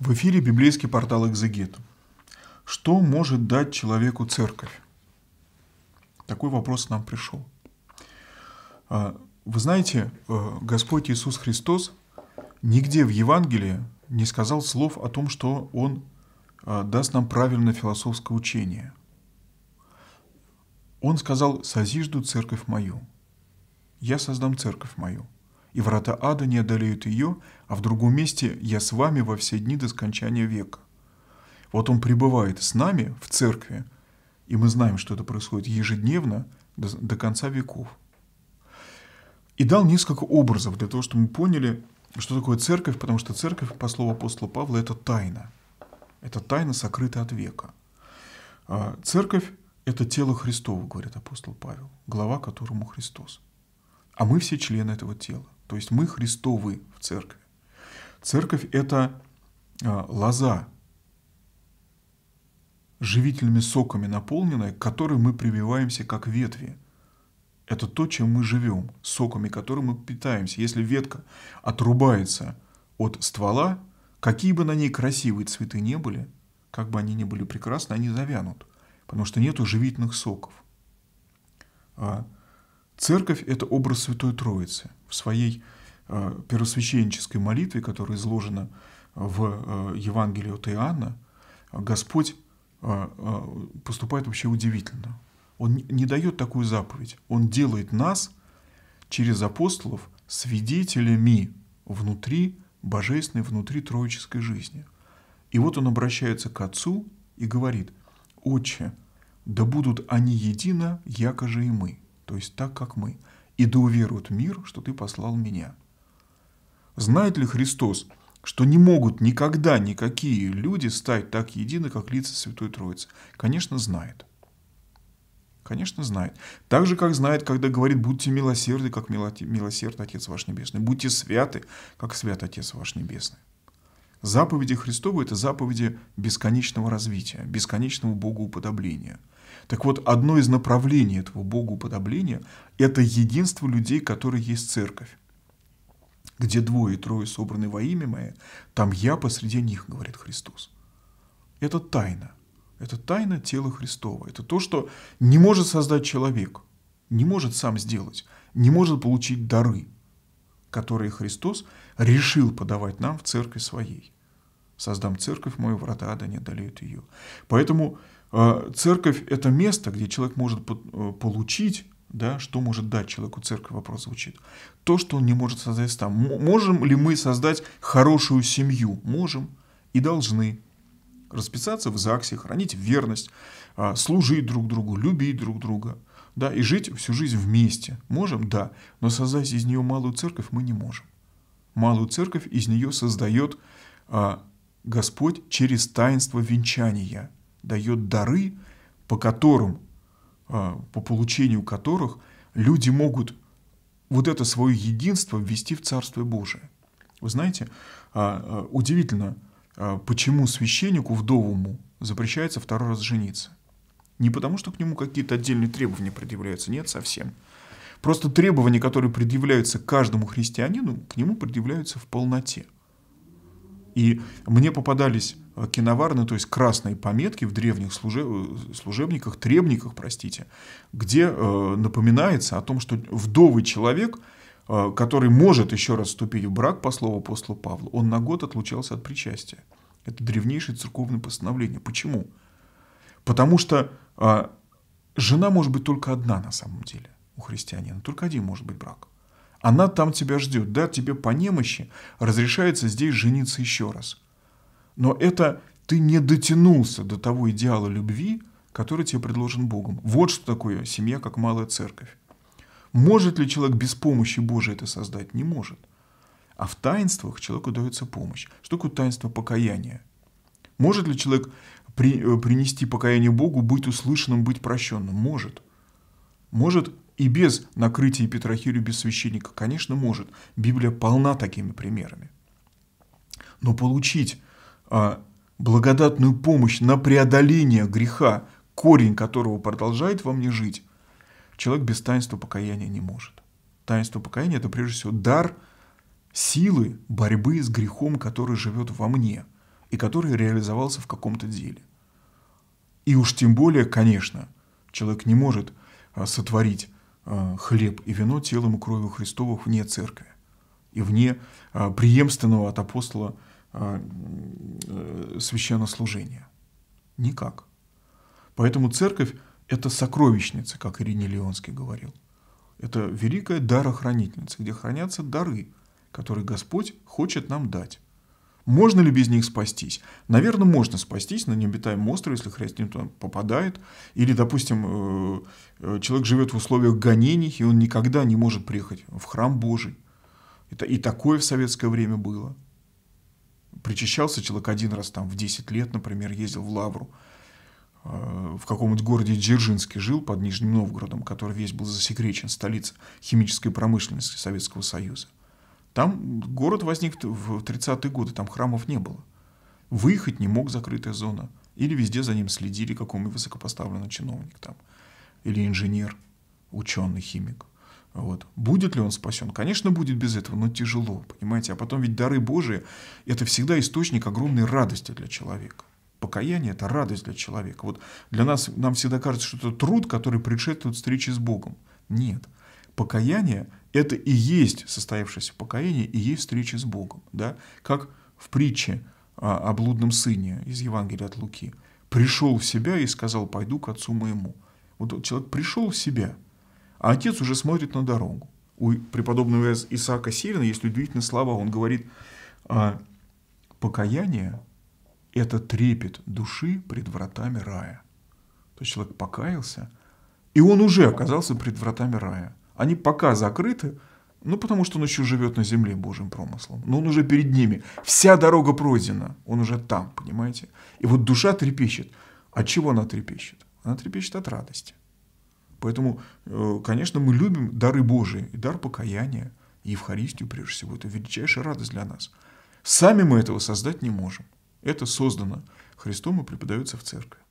В эфире библейский портал «Экзегет». Что может дать человеку церковь? Такой вопрос нам пришел. А, вы знаете, э, Господь Иисус Христос нигде в Евангелии не сказал слов о том, что Он а, даст нам правильное философское учение. Он сказал «Созижду церковь мою». «Я создам церковь мою» и врата ада не одолеют ее, а в другом месте я с вами во все дни до скончания века. Вот он пребывает с нами в церкви, и мы знаем, что это происходит ежедневно до, до конца веков. И дал несколько образов для того, чтобы мы поняли, что такое церковь, потому что церковь, по слову апостола Павла, это тайна. Это тайна, сокрытая от века. А, церковь – это тело Христово, говорит апостол Павел, глава которому Христос. А мы все члены этого тела. То есть мы Христовы в церкви. Церковь – это а, лоза, живительными соками наполненная, к которой мы прививаемся как ветви. Это то, чем мы живем, соками, которыми мы питаемся. Если ветка отрубается от ствола, какие бы на ней красивые цветы не были, как бы они ни были прекрасны, они завянут, потому что нету живительных соков. А, Церковь – это образ Святой Троицы. В своей э, первосвященнической молитве, которая изложена в э, Евангелии от Иоанна, Господь э, поступает вообще удивительно. Он не дает такую заповедь. Он делает нас через апостолов свидетелями внутри божественной, внутри троической жизни. И вот он обращается к Отцу и говорит, «Отче, да будут они едино, якоже и мы» то есть так, как мы, и да уверует мир, что ты послал меня. Знает ли Христос, что не могут никогда никакие люди стать так едины, как лица Святой Троицы? Конечно, знает. Конечно, знает. Так же, как знает, когда говорит, будьте милосерды, как милосерд Отец ваш Небесный. Будьте святы, как свят Отец ваш Небесный. Заповеди Христовы – это заповеди бесконечного развития, бесконечного Богу уподобления – так вот, одно из направлений этого Богу уподобления это единство людей, которые есть церковь. Где двое и трое собраны во имя Мое, там я посреди них, говорит Христос. Это тайна. Это тайна тела Христова. Это то, что не может создать человек, не может сам сделать, не может получить дары, которые Христос решил подавать нам в церкви своей. Создам церковь мою, врата ада не одолеют ее. Поэтому а церковь – это место, где человек может э, получить, да, что может дать человеку церковь, вопрос звучит. То, что он не может создать там. Можем ли мы создать хорошую семью? Можем и должны. Расписаться в ЗАГСе, хранить верность, а, служить друг другу, любить друг друга. Да, и жить всю жизнь вместе. Можем? Да. Но создать из нее малую церковь мы не можем. Малую церковь из нее создает а, Господь через таинство венчания – дает дары, по которым, а, по получению которых люди могут вот это свое единство ввести в царствие Божие. Вы знаете, а, а, удивительно, почему священнику вдовому запрещается второй раз жениться. Не потому, что к нему какие-то отдельные требования предъявляются, нет, совсем. Просто требования, которые предъявляются каждому христианину, к нему предъявляются в полноте – и мне попадались э, киноварны, то есть красные пометки в древних служеб... Э, служебниках, требниках, простите, где э, напоминается о том, что вдовый человек, э, который может еще раз вступить в брак по слову апостола Павла, он на год отлучался от причастия. Это древнейшее церковное постановление. Почему? Потому что э, жена может быть только одна на самом деле у христианина, только один может быть брак – она там тебя ждет, да, тебе по немощи разрешается здесь жениться еще раз. Но это ты не дотянулся до того идеала любви, который тебе предложен Богом. Вот что такое семья, как малая церковь. Может ли человек без помощи Божией это создать? Не может. А в таинствах человеку дается помощь. Что такое таинство покаяния? Может ли человек при, э, принести покаяние Богу, быть услышанным, быть прощенным? Может. Может и без накрытия Петрохилю без священника, конечно, может. Библия полна такими примерами. Но получить а, благодатную помощь на преодоление греха, корень которого продолжает во мне жить, человек без таинства покаяния не может. Таинство покаяния – это прежде всего дар силы борьбы с грехом, который живет во мне и который реализовался в каком-то деле. И уж тем более, конечно, человек не может а, сотворить Э, хлеб и вино телом и кровью Христовых вне церкви и вне э, преемственного от апостола э, священнослужения. Никак. Поэтому церковь – это сокровищница, как Ирине Леонский говорил. Это великая дарохранительница, где хранятся дары, которые Господь хочет нам дать. Можно ли без них спастись? Наверное, можно спастись на необитаемом острове, если христиан туда попадает. Или, допустим, э, э, человек живет в условиях гонений, и он никогда не может приехать в храм Божий. Это и такое в советское время было. Причащался человек один раз там в 10 лет, например, ездил в Лавру. Э, в каком-нибудь городе Дзержинске жил под Нижним Новгородом, который весь был засекречен, столица химической промышленности Советского Союза. Там город возник в 30-е годы, там храмов не было. Выехать не мог закрытая зона. Или везде за ним следили какой-нибудь высокопоставленный чиновник там. Или инженер, ученый, химик. Вот. Будет ли он спасен? Конечно, будет без этого, но тяжело, понимаете? А потом ведь дары Божии – это всегда источник огромной радости для человека. Покаяние – это радость для человека. Вот для нас, нам всегда кажется, что это труд, который предшествует встрече с Богом. Нет. Покаяние это и есть состоявшееся покаяние, и есть встреча с Богом, да? как в притче о блудном сыне из Евангелия от Луки. Пришел в себя и сказал, пойду к отцу моему. Вот человек пришел в себя, а отец уже смотрит на дорогу. У преподобного Исаака Сирина есть удивительные слова. Он говорит, «А, покаяние – это трепет души пред вратами рая. То есть человек покаялся, и он уже оказался пред вратами рая – они пока закрыты, ну, потому что он еще живет на земле Божьим промыслом. Но он уже перед ними. Вся дорога пройдена. Он уже там, понимаете? И вот душа трепещет. От чего она трепещет? Она трепещет от радости. Поэтому, э, конечно, мы любим дары Божии, и дар покаяния, и Евхаристию, прежде всего. Это величайшая радость для нас. Сами мы этого создать не можем. Это создано Христом и преподается в церкви.